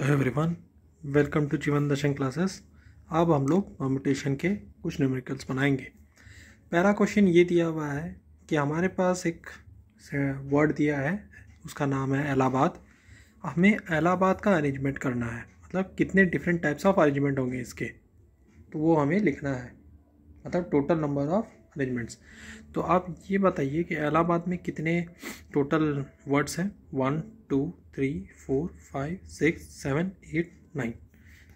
hello everyone welcome to चिवन Darshan classes अब हम लोग परमिटेशन के कुछ न्यूमेरिकल्स बनाएंगे पहला क्वेश्चन ये दिया हुआ है कि हमारे पास एक वर्ड दिया है उसका नाम है एलाहाबाद हमें एलाहाबाद का अरेंजमेंट करना है मतलब कितने डिफरेंट टाइप्स ऑफ अरेंजमेंट होंगे इसके तो वो हमें लिखना है मतलब टोटल नंबर ऑफ़ अरेंजमेंट्स तो आप ये बताइए कि इलाहाबाद में कितने टोटल वर्ड्स हैं one two three four five six seven eight nine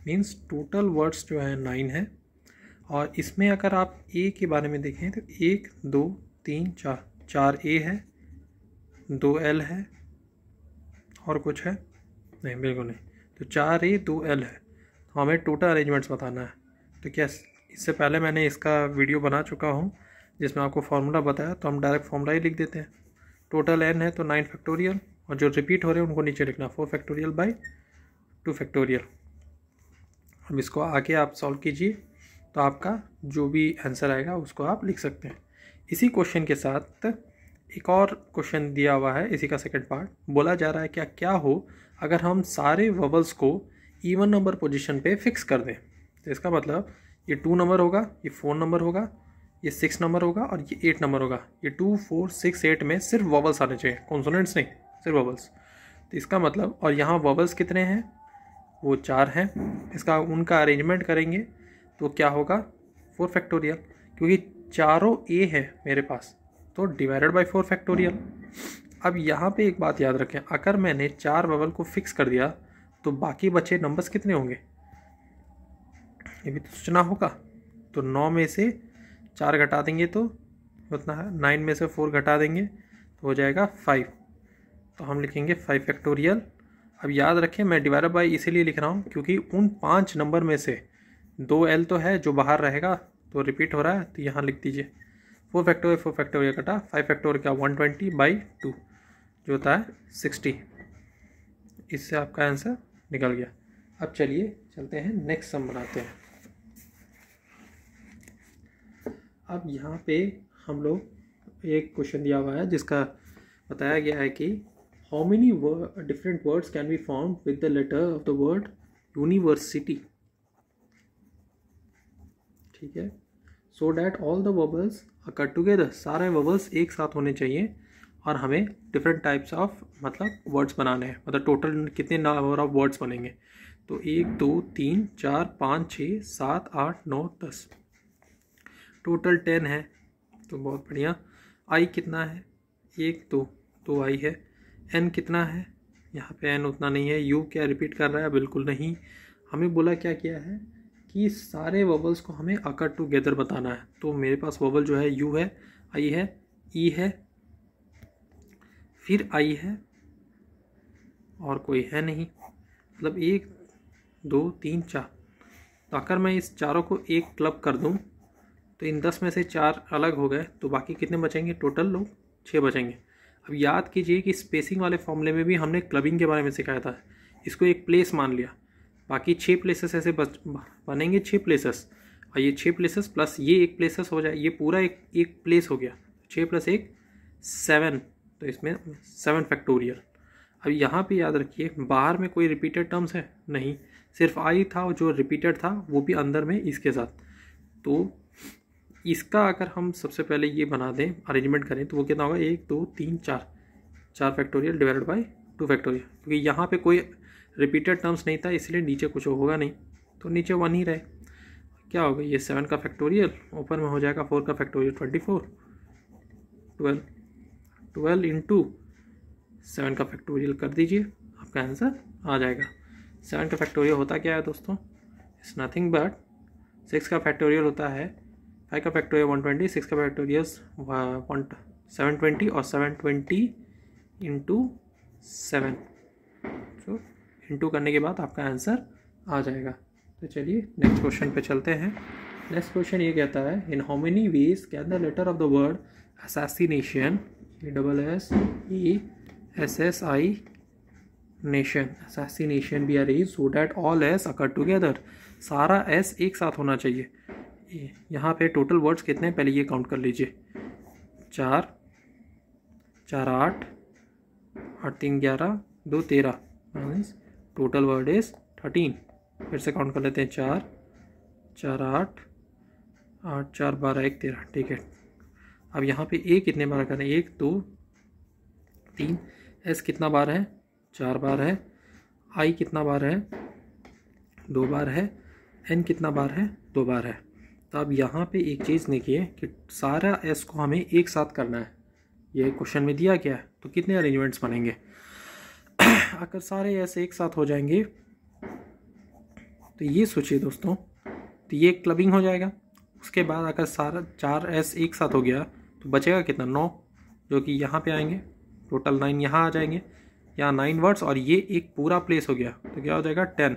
means total words जो है नाइन है और इसमें अगर आप ए के बारे में देखें तो एक दो तीन चार चार ए है दो एल है और कुछ है नहीं बिल्कुल नहीं तो चार ए दो एल है हमें टोटल अरेंजमेंट्स बताना है तो क्या इससे पहले मैंने इसका वीडियो बना चुका हूँ जिसमें आपको फार्मूला बताया तो हम डायरेक्ट फार्मूला ही लिख देते हैं टोटल एन है तो नाइन फैक्टोरियल और जो रिपीट हो रहे हैं उनको नीचे लिखना four factorial by two factorial अब इसको आके आप सॉल्व कीजिए तो आपका जो भी आंसर आएगा उसको आप लिख सकते हैं इसी क्वेश्चन के साथ एक और क्वेश्चन दिया हुआ है इसी का सेकंड पार्ट बोला जा रहा है क्या क्या हो अगर हम सारे वबल्स को इवन नंबर पोजीशन पे फिक्स कर दें तो इसका मतलब ये टू नंबर होगा ये फोर नंबर होगा ये सिक्स नंबर होगा और ये एट नंबर होगा ये टू फोर सिक्स एट में सिर्फ वॉबल्स आने चाहिए कॉन्सोनेंट्स नहीं सिर्फ वॉबल्स तो इसका मतलब और यहाँ वॉबल्स कितने हैं वो चार हैं इसका उनका अरेंजमेंट करेंगे तो क्या होगा फोर फैक्टोरियल क्योंकि चारों ए हैं मेरे पास तो डिवाइडेड बाई फोर फैक्टोरियल अब यहाँ पे एक बात याद रखें अगर मैंने चार बबल को फिक्स कर दिया तो बाकी बचे नंबर्स कितने होंगे ये भी तो सोचना होगा तो नौ में से चार घटा देंगे तो उतना है नाइन में से फोर घटा देंगे तो हो जाएगा फाइव तो हम लिखेंगे फाइव फैक्टोरियल अब याद रखें मैं डिवाइड बाई इसीलिए लिख रहा हूँ क्योंकि उन पाँच नंबर में से दो एल तो है जो बाहर रहेगा तो रिपीट हो रहा है तो यहाँ लिख दीजिए फोर फैक्टोरियल फोर फैक्टोरियल कटा फाइव फैक्टोरियल क्या वन ट्वेंटी बाई टू जो होता है सिक्सटी इससे आपका आंसर निकल गया अब चलिए चलते हैं नेक्स्ट सम बनाते हैं अब यहाँ पे हम लोग एक क्वेश्चन दिया हुआ है जिसका बताया गया है कि how many different words can be form with the letter of the word university ठीक है so that all the vowels occur together सारे वर्बल्स एक साथ होने चाहिए और हमें डिफरेंट टाइप्स ऑफ मतलब वर्ड्स बनाने हैं मतलब टोटल कितने नंबर ऑफ वर्ड्स बनेंगे तो एक दो तीन चार पाँच छः सात आठ नौ दस टोटल टेन है तो बहुत बढ़िया आई कितना है एक दो दो आई है एन कितना है यहाँ पे एन उतना नहीं है यू क्या रिपीट कर रहा है बिल्कुल नहीं हमें बोला क्या किया है कि सारे वबल्स को हमें अकर टुगेदर बताना है तो मेरे पास वबल जो है यू है आई है ई है फिर आई है और कोई है नहीं मतलब एक दो तीन चार तो अगर मैं इस चारों को एक क्लब कर दूं तो इन दस में से चार अलग हो गए तो बाकी कितने बचेंगे टोटल लोग छः बचेंगे अब याद कीजिए कि स्पेसिंग वाले फॉर्मूले में भी हमने क्लबिंग के बारे में सिखाया था इसको एक प्लेस मान लिया बाकी छः प्लेसेस ऐसे बच बनेंगे छः प्लेसेस और ये छः प्लेसेस प्लस ये एक प्लेसेस हो जाए ये पूरा एक एक प्लेस हो गया छः प्लस एक सेवन तो इसमें सेवन फैक्टोरियल अब यहाँ पे याद रखिए बाहर में कोई रिपीटेड टर्म्स है नहीं सिर्फ आई था जो रिपीटेड था वो भी अंदर में इसके साथ तो इसका अगर हम सबसे पहले ये बना दें अरेंजमेंट करें तो वो कितना होगा एक दो तीन चार चार factorial divided by two factorial क्योंकि यहाँ पे कोई रिपीटेड टर्म्स नहीं था इसलिए नीचे कुछ होगा नहीं तो नीचे वन ही रहे क्या होगा ये सेवन का फैक्टोरियल ऊपर में हो जाएगा फोर का factorial twenty four twelve twelve seven का फैक्टोरियल कर दीजिए आपका आंसर आ जाएगा सेवन का फैक्टोरियल होता क्या है दोस्तों इट्स नथिंग बट सिक्स का फैक्टोरियल होता है फाइव का फैक्टोरियल वन ट्वेंटी सिक्स का फैक्टोरियल सेवन ट्वेंटी और seven twenty into seven so into करने के बाद आपका आंसर आ जाएगा तो चलिए नेक्स्ट क्वेश्चन पे चलते हैं नेक्स्ट क्वेश्चन ये कहता है in how many ways can the letter of the word assassination A double S E S S I nation assassination B R E so that all S occur together सारा S एक साथ होना चाहिए यहाँ पे टोटल वर्ड्स कितने हैं पहले ये काउंट कर लीजिए चार चार आठ आठ तीन ग्यारह दो तेरह means total word is thirteen फिर से काउंट कर लेते हैं चार चार आठ आठ चार बारह एक तेरह ठीक है अब यहाँ पे ए कितने बार करें एक दो तीन एस कितना बार है चार बार है आई कितना बार है दो बार है एन कितना बार है दो बार है तो अब यहाँ पे एक चीज़ देखिए कि सारा एस को हमें एक साथ करना है ये क्वेश्चन में दिया गया है तो कितने अरेंजमेंट्स बनेंगे अगर सारे एस एक साथ हो जाएंगे तो ये सोचिए दोस्तों तो ये क्लबिंग हो जाएगा उसके बाद अगर सारा चार एस एक साथ हो गया तो बचेगा कितना नौ जो कि यहाँ पे आएंगे टोटल नाइन यहाँ आ जाएंगे यहाँ नाइन वर्ड्स और ये एक पूरा प्लेस हो गया तो क्या हो जाएगा टेन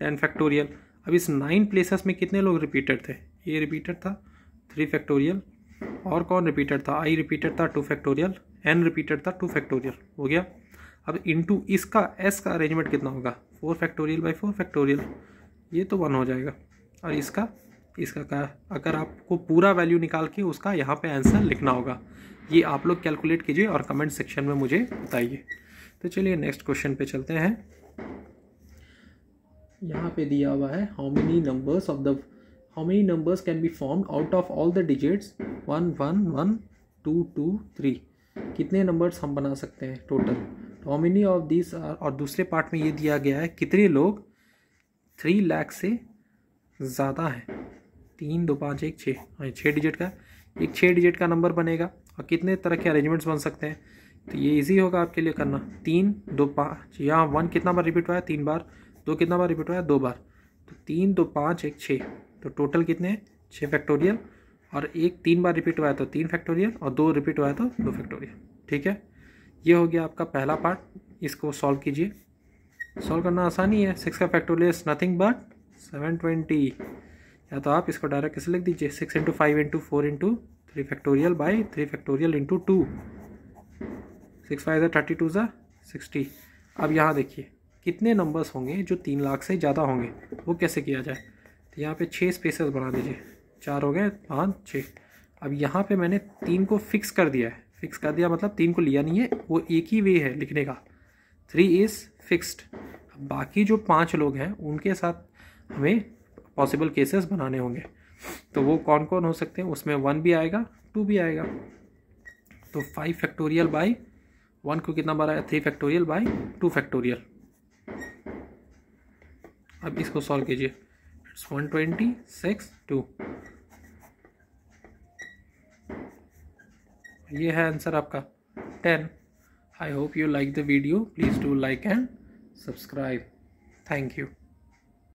टेन फैक्टोरियल अब इस नाइन प्लेसेस में कितने लोग रिपीटेड थे ए रिपीटेड था थ्री फैक्टोरियल और कौन रिपीटेड था आई रिपीटेड था टू फैक्टोरियल एन रिपीटेड था टू फैक्टोरियल हो गया अब इनटू इसका एस का अरेंजमेंट कितना होगा four factorial by four factorial ये तो वन हो जाएगा और इसका इसका का अगर आपको पूरा वैल्यू निकाल के उसका यहाँ पे आंसर लिखना होगा ये आप लोग कैलकुलेट कीजिए और कमेंट सेक्शन में मुझे बताइए तो चलिए नेक्स्ट क्वेश्चन पे चलते हैं यहाँ पे दिया हुआ है how many numbers of the how many numbers can be formed out of all the digits one one one two two three कितने नंबर्स हम बना सकते हैं टोटल तो how many of this are और दूसरे पार्ट में ये दिया गया है कितने लोग थ्री लाख से ज़्यादा हैं तीन दो पाँच एक छः छः डिजिट का एक छः डिजिट का नंबर बनेगा और कितने तरह के अरेंजमेंट्स बन सकते हैं तो ये इजी होगा आपके लिए करना तीन दो पाँच यहाँ वन कितना बार रिपीट हुआ है तीन बार दो कितना बार रिपीट हुआ है दो बार तो तीन दो पाँच एक छः तो टोटल कितने हैं छः फैक्टोरियल और एक तीन बार रिपीट हुआ है तो तीन फैक्टोरियल और दो रिपीट हुआ है तो दो फैक्टोरियल ठीक है ये हो गया आपका पहला पार्ट इसको सॉल्व कीजिए सॉल्व करना आसानी है सिक्स का factorial is nothing but seven twenty या तो आप इसको डायरेक्ट कैसे लिख दीजिए six into five into four into three factorial by three factorial into two six five ज़ा थर्टी टू ज़ा सिक्सटी अब यहाँ देखिए कितने नंबर्स होंगे जो तीन लाख से ज़्यादा होंगे वो कैसे किया जाए यहाँ पे छः स्पेसेस बना दीजिए चार हो गए पाँच छः अब यहाँ पे मैंने तीन को फिक्स कर दिया है फिक्स कर दिया मतलब तीन को लिया नहीं है वो एक ही वे है लिखने का थ्री इज़ फिक्स्ड बाकी जो पाँच लोग हैं उनके साथ हमें पॉसिबल केसेस बनाने होंगे तो वो कौन कौन हो सकते हैं उसमें वन भी आएगा टू भी आएगा तो फाइव फैक्टोरियल बाई वन को कितना बार आया three factorial by two factorial अब इसको सॉल्व कीजिए It's सिक्स टू ये है आंसर आपका 10 I hope you like the video please do like and subscribe thank you